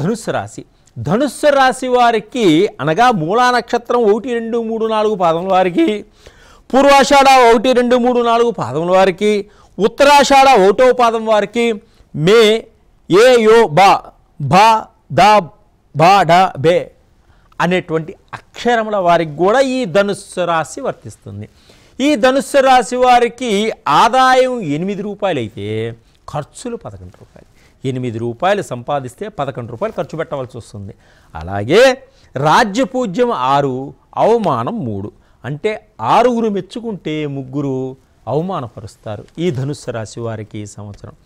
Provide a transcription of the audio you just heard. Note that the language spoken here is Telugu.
ధనుస్సు రాశి ధనుస్సు రాశి వారికి అనగా మూలా నక్షత్రం ఒకటి రెండు మూడు నాలుగు పాదముల వారికి పూర్వాషాఢ ఒకటి రెండు మూడు నాలుగు పాదముల వారికి ఉత్తరాషాఢ ఒకటో పాదం వారికి మే ఏ యో బా బా దా బా డా బే అనేటువంటి అక్షరముల వారికి కూడా ఈ ధనుస్సు రాశి వర్తిస్తుంది ఈ ధనుస్సు రాశి వారికి ఆదాయం ఎనిమిది రూపాయలైతే ఖర్చులు పదకొండు రూపాయలు ఎనిమిది రూపాయలు సంపాదిస్తే పదకొండు రూపాయలు ఖర్చు పెట్టవలసి వస్తుంది అలాగే రాజ్యపూజ్యం ఆరు అవమానం మూడు అంటే ఆరుగురు మెచ్చుకుంటే ముగ్గురు అవమానపరుస్తారు ఈ ధనుస్సు రాశి వారికి ఈ సంవత్సరం